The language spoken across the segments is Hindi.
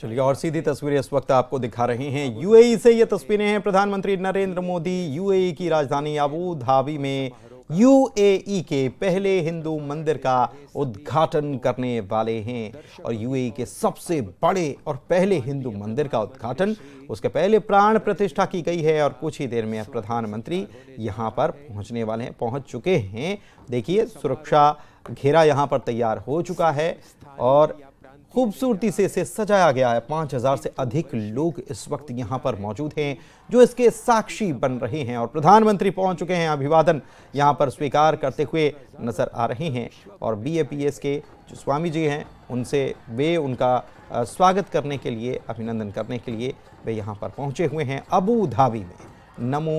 चलिए और सीधी तस्वीरें इस वक्त आपको दिखा रहे हैं यूएई से ये तस्वीरें हैं प्रधानमंत्री नरेंद्र मोदी यूएई की राजधानी अबू धाबी में यूएई के पहले हिंदू मंदिर का उद्घाटन करने वाले हैं और यूएई के सबसे बड़े और पहले हिंदू मंदिर का उद्घाटन उसके पहले प्राण प्रतिष्ठा की गई है और कुछ ही देर में प्रधानमंत्री यहाँ पर पहुंचने वाले हैं पहुंच चुके हैं देखिए सुरक्षा घेरा यहाँ पर तैयार हो चुका है और खूबसूरती से इसे सजाया गया है 5000 से अधिक लोग इस वक्त यहाँ पर मौजूद हैं जो इसके साक्षी बन रहे हैं और प्रधानमंत्री पहुंच चुके हैं अभिवादन यहाँ पर स्वीकार करते हुए नज़र आ रहे हैं और बीएपीएस के जो स्वामी जी हैं उनसे वे उनका स्वागत करने के लिए अभिनंदन करने के लिए वे यहाँ पर पहुंचे हुए हैं अबू धाबी में नमो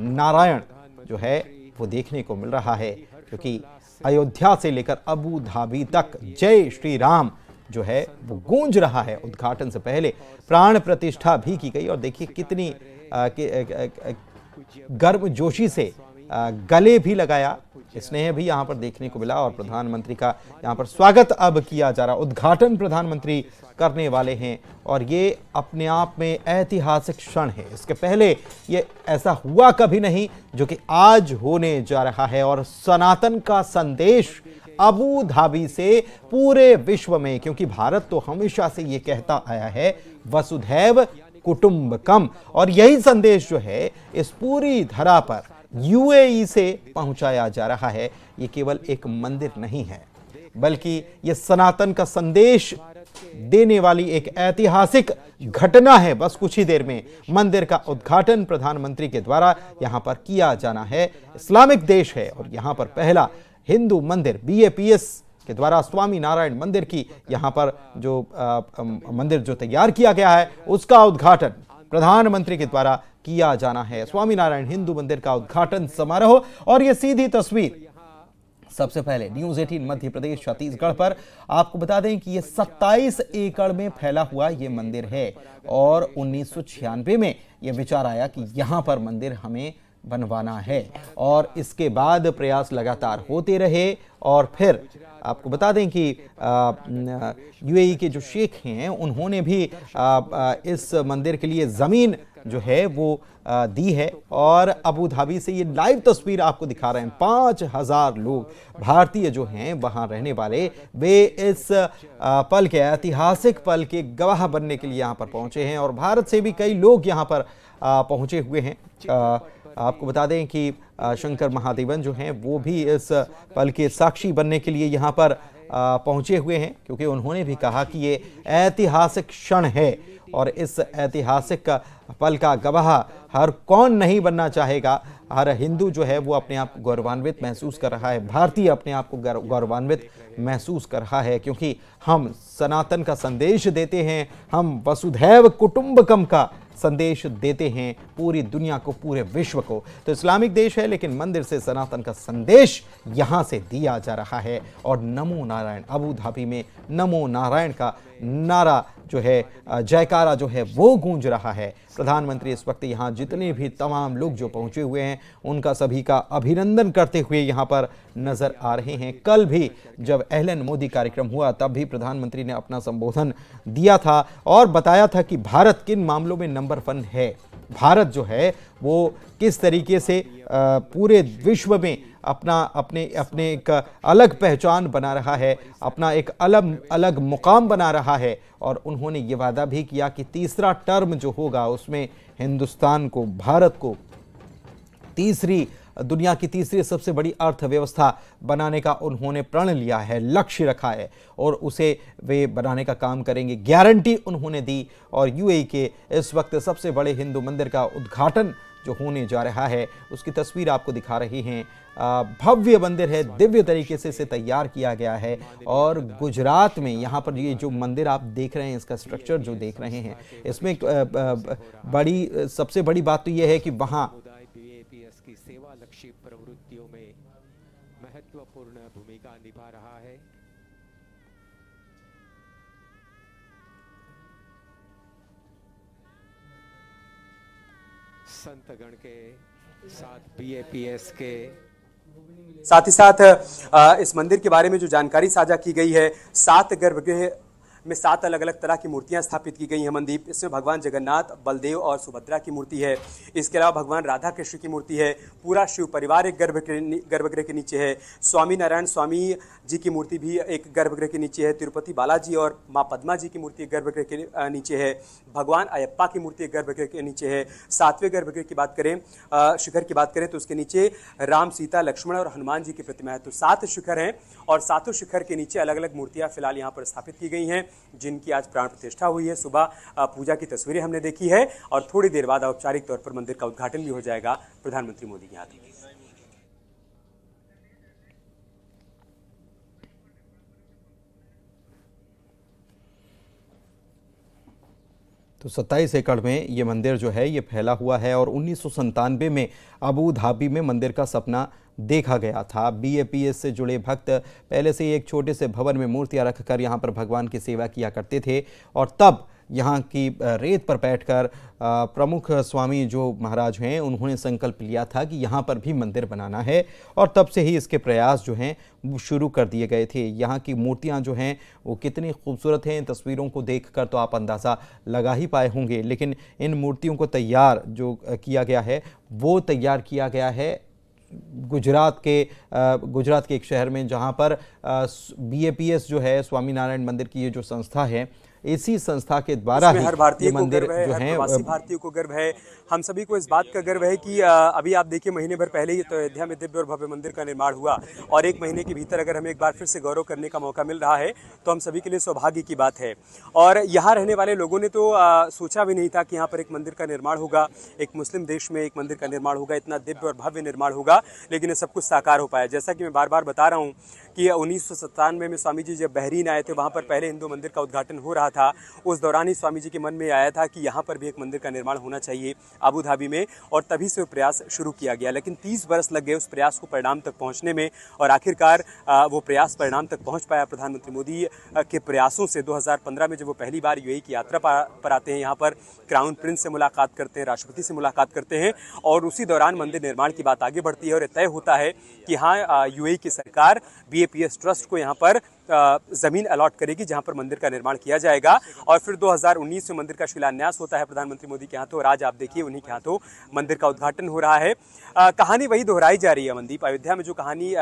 नारायण जो है वो देखने को मिल रहा है क्योंकि अयोध्या से लेकर अबू धाबी तक जय श्री राम जो है वो गूंज रहा है उद्घाटन से पहले प्राण प्रतिष्ठा भी की गई और देखिए कितनी गर्म जोशी से गले भी लगाया स्नेह भी यहाँ पर देखने को मिला और प्रधानमंत्री का यहाँ पर स्वागत अब किया जा रहा उद्घाटन प्रधानमंत्री करने वाले हैं और ये अपने आप में ऐतिहासिक क्षण है इसके पहले ये ऐसा हुआ कभी नहीं जो कि आज होने जा रहा है और सनातन का संदेश अबू धाबी से पूरे विश्व में क्योंकि भारत तो हमेशा से ये कहता आया है वसुधैव कुटुंबकम और यही संदेश जो है इस पूरी धरा पर यूएई से पहुंचाया जा रहा है ये केवल एक मंदिर नहीं है बल्कि ये सनातन का संदेश देने वाली एक ऐतिहासिक घटना है बस कुछ ही देर में मंदिर का उद्घाटन प्रधानमंत्री के द्वारा यहां पर किया जाना है इस्लामिक देश है और यहां पर पहला हिंदू मंदिर बीएपीएस के द्वारा स्वामी नारायण मंदिर की यहाँ पर जो आ, मंदिर जो तैयार किया गया है उसका उद्घाटन प्रधानमंत्री के द्वारा किया जाना है स्वामी नारायण हिंदू मंदिर का उद्घाटन समारोह और ये सीधी तस्वीर सबसे पहले न्यूज एटीन मध्य प्रदेश छत्तीसगढ़ पर आपको बता दें कि यह 27 एकड़ में फैला हुआ यह मंदिर है और उन्नीस में यह विचार आया कि यहां पर मंदिर हमें बनवाना है और इसके बाद प्रयास लगातार होते रहे और फिर आपको बता दें कि यूएई के जो शेख हैं उन्होंने भी आ, आ, इस मंदिर के लिए ज़मीन जो है वो आ, दी है और अबू धाबी से ये लाइव तस्वीर आपको दिखा रहे हैं पाँच हज़ार लोग भारतीय जो हैं वहाँ रहने वाले वे इस पल के ऐतिहासिक पल के गवाह बनने के लिए यहाँ पर पहुँचे हैं और भारत से भी कई लोग यहाँ पर पहुँचे हुए हैं आपको बता दें कि शंकर महादेवन जो हैं वो भी इस पल के साक्षी बनने के लिए यहाँ पर पहुँचे हुए हैं क्योंकि उन्होंने भी कहा कि ये ऐतिहासिक क्षण है और इस ऐतिहासिक पल का गवाह हर कौन नहीं बनना चाहेगा हर हिंदू जो है वो अपने आप को गौरवान्वित महसूस कर रहा है भारतीय अपने आप को गौरवान्वित महसूस कर रहा है क्योंकि हम सनातन का संदेश देते हैं हम वसुधैव कुटुंबकम का संदेश देते हैं पूरी दुनिया को पूरे विश्व को तो इस्लामिक देश है लेकिन मंदिर से सनातन का संदेश यहाँ से दिया जा रहा है और नमो नारायण अबू धाबी में नमो नारायण का नारा जो है जयकारा जो है वो गूंज रहा है प्रधानमंत्री इस वक्त यहाँ जितने भी तमाम लोग जो पहुँचे हुए हैं उनका सभी का अभिनंदन करते हुए यहाँ पर नज़र आ रहे हैं कल भी जब एहलन मोदी कार्यक्रम हुआ तब भी प्रधानमंत्री ने अपना संबोधन दिया था और बताया था कि भारत किन मामलों में नंबर वन है भारत जो है वो किस तरीके से पूरे विश्व में अपना अपने अपने एक अलग पहचान बना रहा है अपना एक अलग अलग मुकाम बना रहा है और उन्होंने ये वादा भी किया कि तीसरा टर्म जो होगा उसमें हिंदुस्तान को भारत को तीसरी दुनिया की तीसरी सबसे बड़ी अर्थव्यवस्था बनाने का उन्होंने प्रण लिया है लक्ष्य रखा है और उसे वे बनाने का काम करेंगे गारंटी उन्होंने दी और यूएई के इस वक्त सबसे बड़े हिंदू मंदिर का उद्घाटन जो होने जा रहा है उसकी तस्वीर आपको दिखा रही हैं भव्य मंदिर है दिव्य तरीके से इसे तैयार किया गया है और गुजरात में यहाँ पर ये जो मंदिर आप देख रहे हैं इसका स्ट्रक्चर जो देख रहे हैं इसमें बड़ी सबसे बड़ी बात तो ये है कि वहाँ की सेवा लक्ष्य प्रवृत्तियों में महत्वपूर्ण भूमिका निभा रहा है संतगण के साथ पीएपीएस के साथ ही साथ इस मंदिर के बारे में जो जानकारी साझा की गई है सात गर्भगृह में सात अलग अलग तरह की मूर्तियाँ स्थापित की गई हैं मंदीप इसमें भगवान जगन्नाथ बलदेव और सुभद्रा की मूर्ति है इसके अलावा भगवान राधा कृष्ण की मूर्ति है पूरा शिव परिवार एक गर्भ गर्भगृह के नीचे है स्वामी नारायण स्वामी जी की मूर्ति भी एक गर्भगृह के नीचे है तिरुपति बालाजी और माँ पद्मा जी की मूर्ति गर्भगृह के नीचे है भगवान अयप्पा की मूर्ति गर्भगृह के नीचे है सातवें गर्भगृह की बात करें शिखर की बात करें तो उसके नीचे राम सीता लक्ष्मण और हनुमान जी की प्रतिमा है तो सात शिखर हैं और सातों शिखर के नीचे अलग अलग मूर्तियाँ फिलहाल यहाँ पर स्थापित की गई हैं जिनकी आज प्राण प्रतिष्ठा हुई है सुबह पूजा की तस्वीरें हमने देखी है और थोड़ी देर बाद औपचारिक तौर पर मंदिर का उद्घाटन भी हो जाएगा प्रधानमंत्री मोदी के हाथ में तो 27 एकड़ में ये मंदिर जो है ये फैला हुआ है और उन्नीस में अबू धाबी में मंदिर का सपना देखा गया था एस से जुड़े भक्त पहले से ही एक छोटे से भवन में मूर्तियां रखकर यहाँ पर भगवान की सेवा किया करते थे और तब यहाँ की रेत पर बैठकर प्रमुख स्वामी जो महाराज हैं उन्होंने संकल्प लिया था कि यहाँ पर भी मंदिर बनाना है और तब से ही इसके प्रयास जो हैं वो शुरू कर दिए गए थे यहाँ की मूर्तियाँ जो हैं वो कितनी खूबसूरत हैं तस्वीरों को देखकर तो आप अंदाज़ा लगा ही पाए होंगे लेकिन इन मूर्तियों को तैयार जो किया गया है वो तैयार किया गया है गुजरात के गुजरात के एक शहर में जहाँ पर बीएपीएस जो है स्वामीनारायण मंदिर की ये जो संस्था है इसी संस्था के द्वारा हर भारतीय मंदिर जो है भारतीयों को गर्व है हम सभी को इस बात का गर्व है कि अभी आप देखिए महीने भर पहले ही तो अयोध्या में दिव्य और भव्य मंदिर का निर्माण हुआ और एक महीने के भीतर अगर हमें एक बार फिर से गौरव करने का मौका मिल रहा है तो हम सभी के लिए सौभाग्य की बात है और यहाँ रहने वाले लोगों ने तो सोचा भी नहीं था कि यहाँ पर एक मंदिर का निर्माण होगा एक मुस्लिम देश में एक मंदिर का निर्माण होगा इतना दिव्य और भव्य निर्माण होगा लेकिन ये सब कुछ साकार हो पाया जैसा कि मैं बार बार बता रहा हूँ कि उन्नीस में स्वामी जी जब बहरीन आए थे वहाँ पर पहले हिंदू मंदिर का उद्घाटन हो रहा था उस दौरान ही स्वामी जी के मन में आया था कि यहाँ पर भी एक मंदिर का निर्माण होना चाहिए आबूधाबी धाबी में और तभी से प्रयास शुरू किया गया लेकिन तीस बरस लग गए उस प्रयास को परिणाम तक पहुँचने में और आखिरकार वो प्रयास परिणाम तक पहुँच पाया प्रधानमंत्री मोदी के प्रयासों से दो में जब वो पहली बार यू की यात्रा पर आते हैं यहाँ पर क्राउन प्रिंस से मुलाकात करते हैं राष्ट्रपति से मुलाकात करते हैं और उसी दौरान मंदिर निर्माण की बात आगे बढ़ती है और तय होता है कि हाँ यूएई की सरकार बी जेपीएस ट्रस्ट को यहाँ पर ज़मीन अलॉट करेगी जहां पर मंदिर का निर्माण किया जाएगा और फिर 2019 में मंदिर का शिलान्यास होता है प्रधानमंत्री मोदी के हाथों और आज आप देखिए उन्हीं के हाथों मंदिर का उद्घाटन हो रहा है आ, कहानी वही दोहराई जा रही है मंदीप अयोध्या में जो कहानी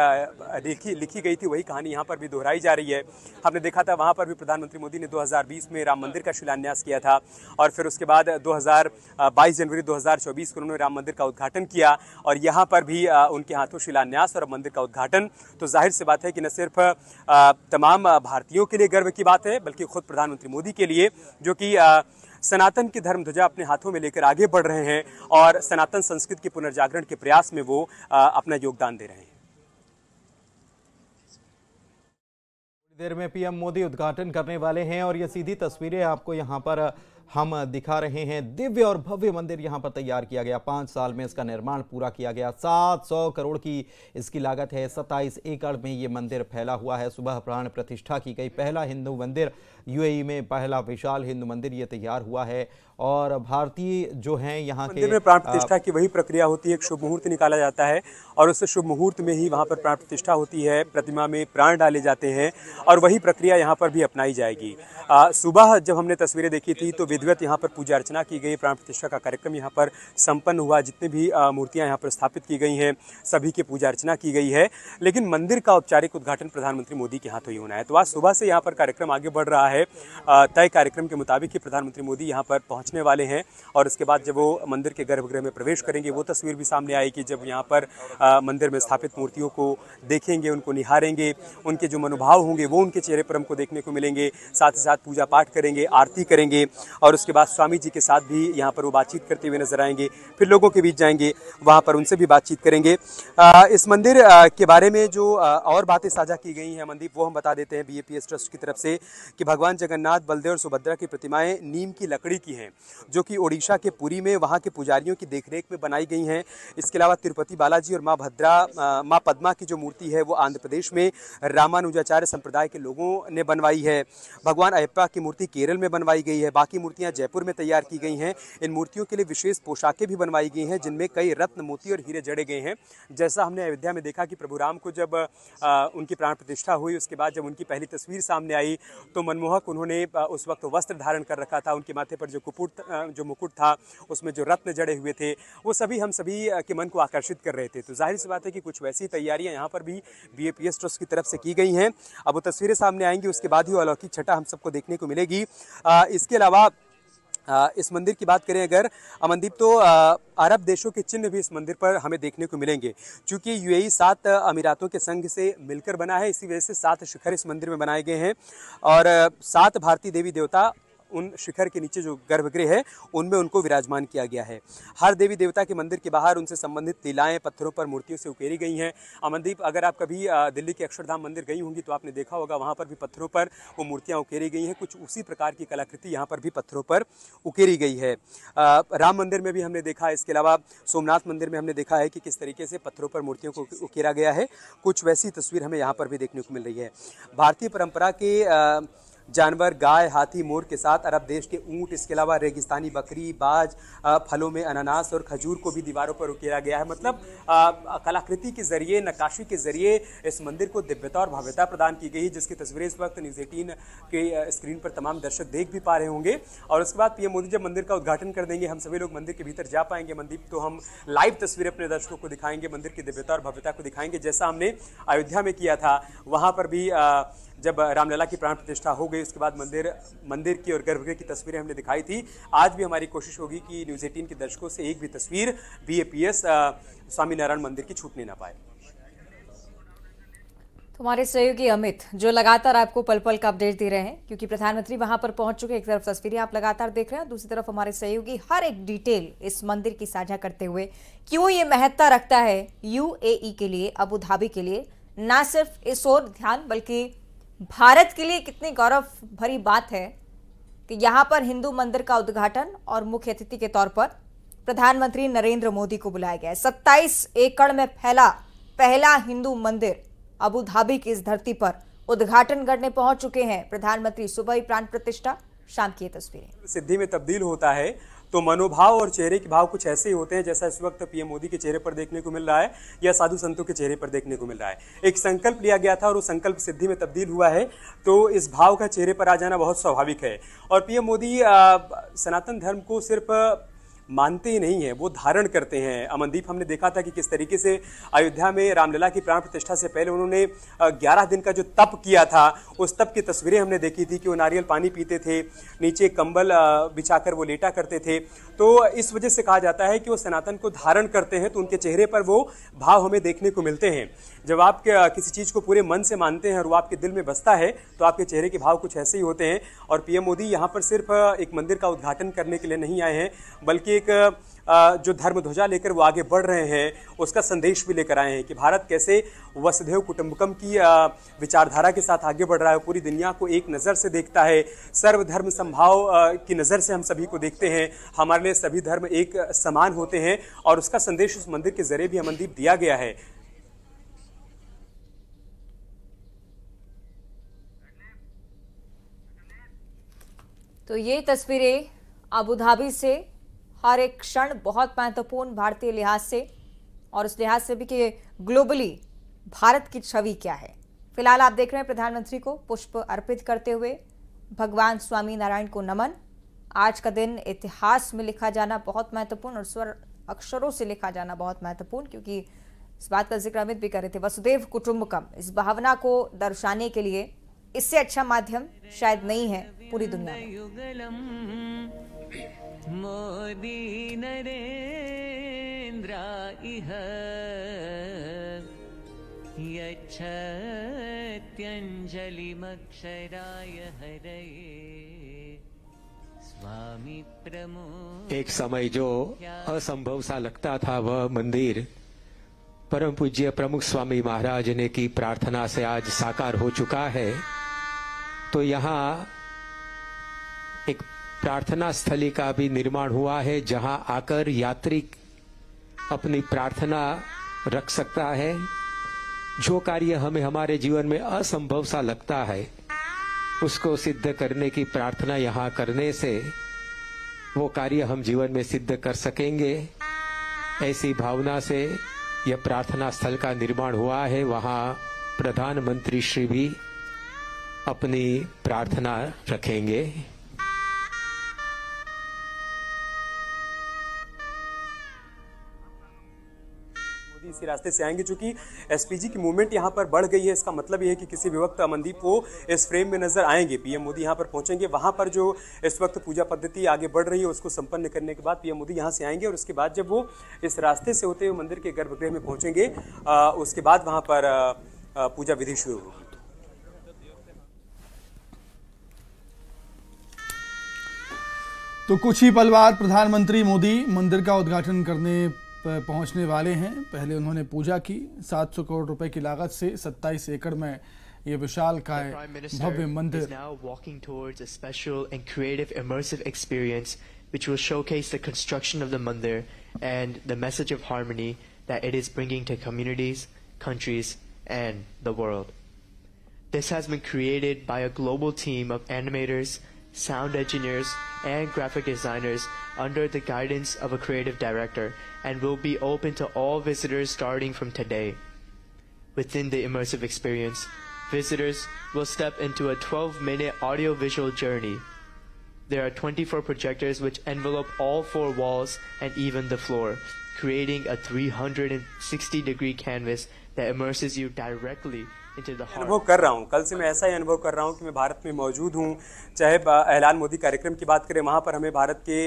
लिखी लिखी गई थी वही कहानी यहाँ पर भी दोहराई जा रही है हमने देखा था वहाँ पर भी प्रधानमंत्री मोदी ने दो में राम मंदिर का शिलान्यास किया था और फिर उसके बाद दो जनवरी दो को उन्होंने राम मंदिर का उद्घाटन किया और यहाँ पर भी उनके हाथों शिलान्यास और मंदिर का उद्घाटन तो जाहिर सी बात है कि न सिर्फ तमाम भारतीयों के लिए गर्व की बात है बल्कि खुद प्रधानमंत्री मोदी के लिए जो कि सनातन की धर्म ध्वजा अपने हाथों में लेकर आगे बढ़ रहे हैं और सनातन संस्कृति के पुनर्जागरण के प्रयास में वो अपना योगदान दे रहे हैं देर में पीएम मोदी उद्घाटन करने वाले हैं और ये सीधी तस्वीरें आपको यहाँ पर हम दिखा रहे हैं दिव्य और भव्य मंदिर यहाँ पर तैयार किया गया पांच साल में इसका निर्माण पूरा किया गया सात सौ करोड़ की इसकी लागत है सत्ताईस एकड़ में ये मंदिर फैला हुआ है सुबह प्राण प्रतिष्ठा की गई पहला हिंदू मंदिर यूएई में पहला विशाल हिंदू मंदिर ये तैयार हुआ है और भारतीय जो हैं यहाँ के में प्राण प्रतिष्ठा की वही प्रक्रिया होती है एक शुभ मुहूर्त निकाला जाता है और उस शुभ मुहूर्त में ही वहाँ पर प्राण प्रतिष्ठा होती है प्रतिमा में प्राण डाले जाते हैं और वही प्रक्रिया यहाँ पर भी अपनाई जाएगी सुबह जब हमने तस्वीरें देखी थी तो विधिवत यहाँ पर पूजा अर्चना की गई प्राण प्रतिष्ठा का कार्यक्रम यहाँ पर संपन्न हुआ जितने भी मूर्तियाँ यहाँ पर स्थापित की गई हैं सभी की पूजा अर्चना की गई है लेकिन मंदिर का औपचारिक उद्घाटन प्रधानमंत्री मोदी के हाथों ही होना है तो आज सुबह से यहाँ पर कार्यक्रम आगे बढ़ रहा है तय कार्यक्रम के मुताबिक ही प्रधानमंत्री मोदी यहाँ पर पहुँचने वाले हैं और उसके बाद जब वो मंदिर के गर्भगृह में प्रवेश करेंगे वो तस्वीर भी सामने आएगी जब यहाँ पर मंदिर में स्थापित मूर्तियों को देखेंगे उनको निहारेंगे उनके जो मनोभाव होंगे वो उनके चेहरे पर हमको देखने को मिलेंगे साथ ही साथ पूजा पाठ करेंगे आरती करेंगे और उसके बाद स्वामी जी के साथ भी यहाँ पर वो बातचीत करते हुए नजर आएंगे फिर लोगों के बीच जाएंगे वहाँ पर उनसे भी बातचीत करेंगे इस मंदिर के बारे में जो और बातें साझा की गई हैं मंदिर वो हम बता देते हैं बी ट्रस्ट की तरफ से कि भगवान जगन्नाथ बलदेव और सुभद्रा की प्रतिमाएँ नीम की लकड़ी की हैं जो कि ओडिशा के पुरी में वहाँ के पुजारियों की देखरेख में बनाई गई हैं इसके अलावा तिरुपति बालाजी और माँ भद्रा माँ पद्मा की जो मूर्ति है वो आंध्र प्रदेश में रामानुजाचार्य संप्रदाय के लोगों ने बनवाई है भगवान अयप्पा की मूर्ति केरल में बनवाई गई है बाकी मूर्ति मूर्तियां जयपुर में तैयार की गई हैं इन मूर्तियों के लिए विशेष पोशाकें भी बनवाई गई हैं जिनमें कई रत्न मोती और हीरे जड़े गए हैं जैसा हमने अयोध्या में देखा कि प्रभु राम को जब आ, उनकी प्राण प्रतिष्ठा हुई उसके बाद जब उनकी पहली तस्वीर सामने आई तो मनमोहक उन्होंने उस वक्त तो वस्त्र धारण कर रखा था उनके माथे पर जो कुपुट जो मुकुट था उसमें जो रत्न जड़े हुए थे वो सभी हम सभी के मन को आकर्षित कर रहे थे तो जाहिर सी बात है कि कुछ वैसी तैयारियाँ यहाँ पर भी बी ए ट्रस्ट की तरफ से की गई हैं अब वो तस्वीरें सामने आएंगी उसके बाद ही अलौकिक छठा हम सबको देखने को मिलेगी आ, इसके अलावा इस मंदिर की बात करें अगर अमनदीप तो अरब देशों के चिन्ह भी इस मंदिर पर हमें देखने को मिलेंगे क्योंकि यूएई सात अमीरातों के संघ से मिलकर बना है इसी वजह से सात शिखर इस मंदिर में बनाए गए हैं और सात भारतीय देवी देवता उन शिखर के नीचे जो गर्भगृह है उनमें उनको विराजमान किया गया है हर देवी देवता के मंदिर के बाहर उनसे संबंधित लीलाएँ पत्थरों पर मूर्तियों से उकेरी गई हैं अमनदीप अगर आप कभी दिल्ली के अक्षरधाम मंदिर गई होंगी तो आपने देखा होगा वहाँ पर भी पत्थरों पर वो मूर्तियाँ उकेरी गई हैं कुछ उसी प्रकार की कलाकृति यहाँ पर भी पत्थरों पर उकेरी गई है राम मंदिर में भी हमने देखा इसके अलावा सोमनाथ मंदिर में हमने देखा है कि किस तरीके से पत्थरों पर मूर्तियों को उकेरा गया है कुछ वैसी तस्वीर हमें यहाँ पर भी देखने को मिल रही है भारतीय परंपरा के जानवर गाय हाथी मोर के साथ अरब देश के ऊँट इसके अलावा रेगिस्तानी बकरी बाज फलों में अनानास और खजूर को भी दीवारों पर उकेरा गया है मतलब कलाकृति के ज़रिए नक्काशी के ज़रिए इस मंदिर को दिव्यता और भव्यता प्रदान की गई जिसकी तस्वीरें इस वक्त न्यूज़ एटीन के स्क्रीन पर तमाम दर्शक देख भी पा रहे होंगे और उसके बाद पीएम मोदी जब मंदिर का उद्घाटन कर देंगे हम सभी लोग मंदिर के भीतर जा पाएंगे मंदिर तो हम लाइव तस्वीरें अपने दर्शकों को दिखाएंगे मंदिर की दिव्यता और भव्यता को दिखाएंगे जैसा हमने अयोध्या में किया था वहाँ पर भी आ, जब रामलला की प्राण प्रतिष्ठा हो गई उसके बाद मंदिर मंदिर की और गर्भगृह की तस्वीरें हमने दिखाई थी आज भी हमारी कोशिश होगी कि न्यूज़ एटीन के दर्शकों से एक भी तस्वीर B A P S Swami मंदिर की छूटने ना पाए हमारे सहयोगी अमित जो लगातार आपको पल पल का अपडेट दे रहे हैं क्योंकि प्रधानमंत्री वहां पर पहुंच चुके एक तरफ तस्वीरें आप लगातार देख रहे हैं दूसरी तरफ हमारे सहयोगी हर एक डिटेल इस मंदिर की साझा करते हुए क्यों ये महत्ता रखता है यूएई के लिए अबू धाबी के लिए ना सिर्फ इस ओर ध्यान बल्कि भारत के लिए कितनी गौरव भरी बात है कि यहाँ पर हिंदू मंदिर का उद्घाटन और मुख्य अतिथि के तौर पर प्रधानमंत्री नरेंद्र मोदी को बुलाया गया है सत्ताईस एकड़ में फैला पहला हिंदू मंदिर अबू धाबी की इस धरती पर उद्घाटन करने पहुंच चुके हैं प्रधानमंत्री सुबह ही प्राण प्रतिष्ठा शाम की तस्वीरें सिद्धि में तब्दील होता है तो मनोभाव और चेहरे के भाव कुछ ऐसे ही होते हैं जैसा इस वक्त पीएम मोदी के चेहरे पर देखने को मिल रहा है या साधु संतों के चेहरे पर देखने को मिल रहा है एक संकल्प लिया गया था और वो संकल्प सिद्धि में तब्दील हुआ है तो इस भाव का चेहरे पर आ जाना बहुत स्वाभाविक है और पीएम मोदी सनातन धर्म को सिर्फ मानते ही नहीं है वो धारण करते हैं अमनदीप हमने देखा था कि किस तरीके से अयोध्या में रामलला की प्राण प्रतिष्ठा से पहले उन्होंने ग्यारह दिन का जो तप किया था उस तप की तस्वीरें हमने देखी थी कि वो नारियल पानी पीते थे नीचे कंबल बिछाकर वो लेटा करते थे तो इस वजह से कहा जाता है कि वो सनातन को धारण करते हैं तो उनके चेहरे पर वो भाव हमें देखने को मिलते हैं जब आप किसी चीज़ को पूरे मन से मानते हैं और वो आपके दिल में बसता है तो आपके चेहरे के भाव कुछ ऐसे ही होते हैं और पीएम मोदी यहाँ पर सिर्फ एक मंदिर का उद्घाटन करने के लिए नहीं आए हैं बल्कि एक जो धर्म ध्वजा लेकर वो आगे बढ़ रहे हैं उसका संदेश भी लेकर आए हैं कि भारत कैसे वसुदेव कुटुंबकम की विचारधारा के साथ आगे बढ़ रहा है पूरी दुनिया को एक नज़र से देखता है सर्वधर्म संभाव की नज़र से हम सभी को देखते हैं हमारे लिए सभी धर्म एक समान होते हैं और उसका संदेश उस मंदिर के जरिए भी अमनदीप दिया गया है तो ये तस्वीरें अबूधाबी से हर एक क्षण बहुत महत्वपूर्ण भारतीय लिहाज से और उस लिहाज से भी कि ग्लोबली भारत की छवि क्या है फिलहाल आप देख रहे हैं प्रधानमंत्री को पुष्प अर्पित करते हुए भगवान स्वामी नारायण को नमन आज का दिन इतिहास में लिखा जाना बहुत महत्वपूर्ण और स्वर अक्षरों से लिखा जाना बहुत महत्वपूर्ण क्योंकि इस बात का जिक्र अमित भी कर रहे थे वसुदेव कुटुंबकम इस भावना को दर्शाने के लिए इससे अच्छा माध्यम शायद नहीं है पूरी दुनिया में मोदी मक्षराय हरये स्वामी प्रमो एक समय जो असंभव सा लगता था वह मंदिर परम पूज्य प्रमुख स्वामी महाराज ने की प्रार्थना से आज साकार हो चुका है तो यहाँ एक प्रार्थना स्थली का भी निर्माण हुआ है जहाँ आकर यात्री अपनी प्रार्थना रख सकता है जो कार्य हमें हमारे जीवन में असंभव सा लगता है उसको सिद्ध करने की प्रार्थना यहाँ करने से वो कार्य हम जीवन में सिद्ध कर सकेंगे ऐसी भावना से यह प्रार्थना स्थल का निर्माण हुआ है वहाँ प्रधानमंत्री श्री भी अपनी प्रार्थना रखेंगे इसी रास्ते से आएंगे चूंकि एसपीजी की मूवमेंट यहाँ पर बढ़ गई है इसका मतलब ये है कि किसी भी वक्त अमनदीप वो इस फ्रेम में नजर आएंगे पीएम मोदी यहाँ पर पहुंचेंगे वहाँ पर जो इस वक्त पूजा पद्धति आगे बढ़ रही है उसको संपन्न करने के बाद पीएम मोदी यहाँ से आएंगे और उसके बाद जब वो इस रास्ते से होते हुए मंदिर के गर्भगृह में पहुँचेंगे उसके बाद वहाँ पर पूजा विधि शुरू होगी तो कुछ ही पल बाद प्रधानमंत्री मोदी मंदिर का उद्घाटन करने पहुंचने वाले हैं पहले उन्होंने पूजा की 700 करोड़ रुपए की लागत से 27 एकड़ में यह विशाल का भव्य मंदिर experience which construction mandir and the message of theme of animators sound engineers, and graphic designers under the guidance of a creative director and will be open to all visitors starting from today. Within the immersive experience, visitors will step into a 12-minute audiovisual journey. There are 24 projectors which envelope all four walls and even the floor, creating a 360-degree canvas that immerses you directly अनुभव कर रहा हूँ कल से मैं ऐसा ही अनुभव कर रहा हूँ कि मैं भारत में मौजूद हूँ चाहे एहलान मोदी कार्यक्रम की बात करें वहाँ पर हमें भारत के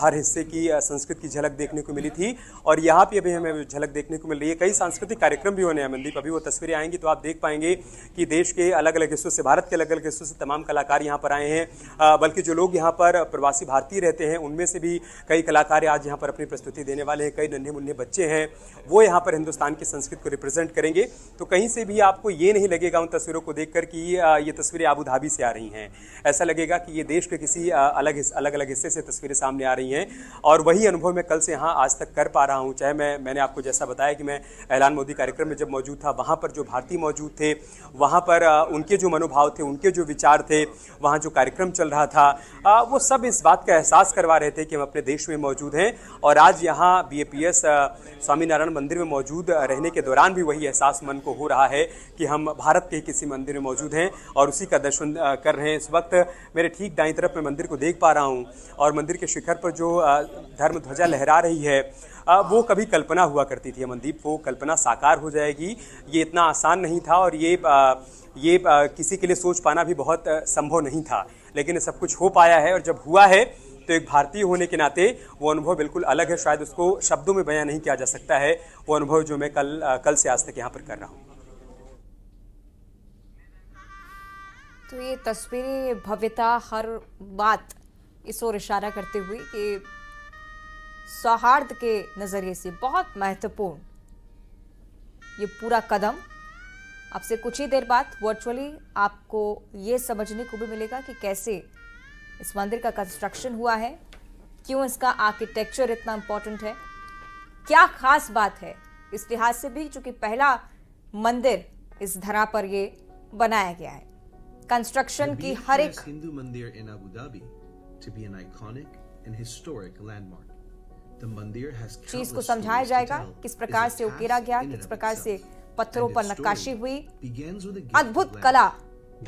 हर हिस्से की संस्कृत की झलक देखने को मिली थी और यहाँ पे अभी हमें झलक देखने को मिल रही है कई सांस्कृतिक कार्यक्रम भी होने हैं मनदीप अभी वो तस्वीरें आएंगी तो आप देख पाएंगे कि देश के अलग अलग हिस्सों से भारत के अलग अलग हिस्सों से तमाम कलाकार यहाँ पर आए हैं बल्कि जो लोग यहाँ पर प्रवासी भारतीय रहते हैं उनमें से भी कई कलाकार आज यहाँ पर अपनी प्रस्तुति देने वाले हैं कई नन्हे मुन्ने बच्चे हैं वो यहाँ पर हिंदुस्तान की संस्कृत को रिप्रेजेंट करेंगे तो कहीं से भी आपको ये ये नहीं लगेगा उन तस्वीरों को देखकर कि ये तस्वीरें आबू धाबी से आ रही हैं ऐसा लगेगा कि ये देश के किसी अलग अलग अलग हिस्से से तस्वीरें सामने आ रही हैं और वही अनुभव मैं कल से यहाँ आज तक कर पा रहा हूँ चाहे मैं मैंने आपको जैसा बताया कि मैं ऐलान मोदी कार्यक्रम में जब मौजूद था वहाँ पर जो भारतीय मौजूद थे वहाँ पर उनके जो मनोभाव थे उनके जो विचार थे वहाँ जो कार्यक्रम चल रहा था वो सब इस बात का एहसास करवा रहे थे कि हम अपने देश में मौजूद हैं और आज यहाँ बी स्वामीनारायण मंदिर में मौजूद रहने के दौरान भी वही एहसास मन को हो रहा है कि हम हम भारत के किसी मंदिर में मौजूद हैं और उसी का दर्शन कर रहे हैं इस वक्त मेरे ठीक दाई तरफ मैं मंदिर को देख पा रहा हूँ और मंदिर के शिखर पर जो धर्म ध्वजा लहरा रही है वो कभी कल्पना हुआ करती थी अमनदीप वो कल्पना साकार हो जाएगी ये इतना आसान नहीं था और ये ये किसी के लिए सोच पाना भी बहुत संभव नहीं था लेकिन सब कुछ हो पाया है और जब हुआ है तो एक भारतीय होने के नाते वो अनुभव बिल्कुल अलग है शायद उसको शब्दों में बयां नहीं किया जा सकता है वो अनुभव जो मैं कल कल से आज तक यहाँ पर कर रहा हूँ तो ये तस्वीरें भव्यता हर बात इस ओर इशारा करते हुए कि सौहार्द के नज़रिए से बहुत महत्वपूर्ण ये पूरा कदम आपसे कुछ ही देर बाद वर्चुअली आपको ये समझने को भी मिलेगा कि कैसे इस मंदिर का कंस्ट्रक्शन हुआ है क्यों इसका आर्किटेक्चर इतना इम्पोर्टेंट है क्या खास बात है इस लिहाज से भी चूँकि पहला मंदिर इस धरा पर ये बनाया गया है कंस्ट्रक्शन की हर एक Hindu mandir in Abu to be an iconic and historic landmark चीज को समझाया जाएगा किस प्रकार से उकेरा गया किस प्रकार से पत्थरों पर नक्काशी हुई अद्भुत कला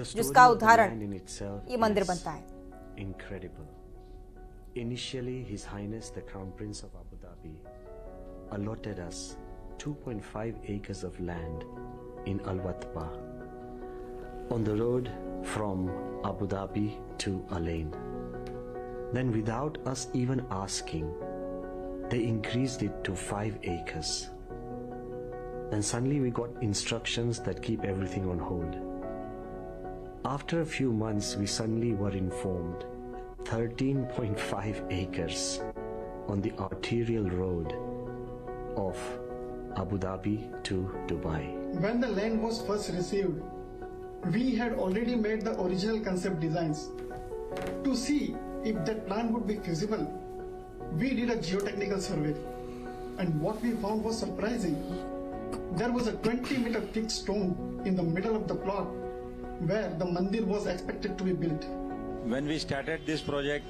जिसका उदाहरण ये मंदिर बनता है incredible initially his highness the crown prince of Abu Dhabi allotted us 2.5 acres of land in Al Wathba on the road from Abu Dhabi to Alain. Then, without us even asking, they increased it to five acres. And suddenly we got instructions that keep everything on hold. After a few months, we suddenly were informed 13.5 acres on the arterial road of Abu Dhabi to Dubai. When the land was first received, we had already made the original concept designs. To see if that plan would be feasible, we did a geotechnical survey and what we found was surprising. There was a 20 meter thick stone in the middle of the plot where the mandir was expected to be built. When we started this project,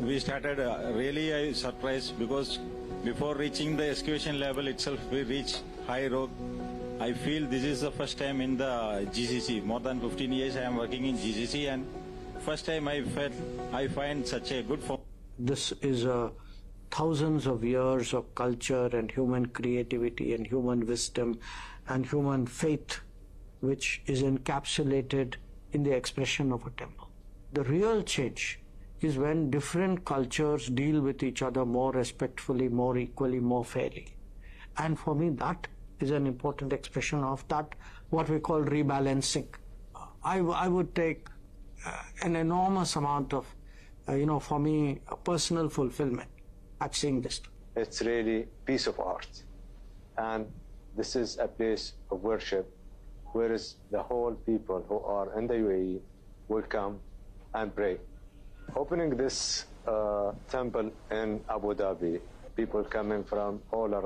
we started uh, really a surprise because before reaching the excavation level itself, we reached high road I feel this is the first time in the GCC. More than 15 years I am working in GCC and first time I felt I find such a good form. This is a thousands of years of culture and human creativity and human wisdom and human faith which is encapsulated in the expression of a temple. The real change is when different cultures deal with each other more respectfully, more equally, more fairly. And for me, that is an important expression of that, what we call rebalancing. I, I would take uh, an enormous amount of, uh, you know, for me, personal fulfillment at seeing this. It's really piece of art. And this is a place of worship whereas the whole people who are in the UAE will come and pray. Opening this uh, temple in Abu Dhabi, people coming from all around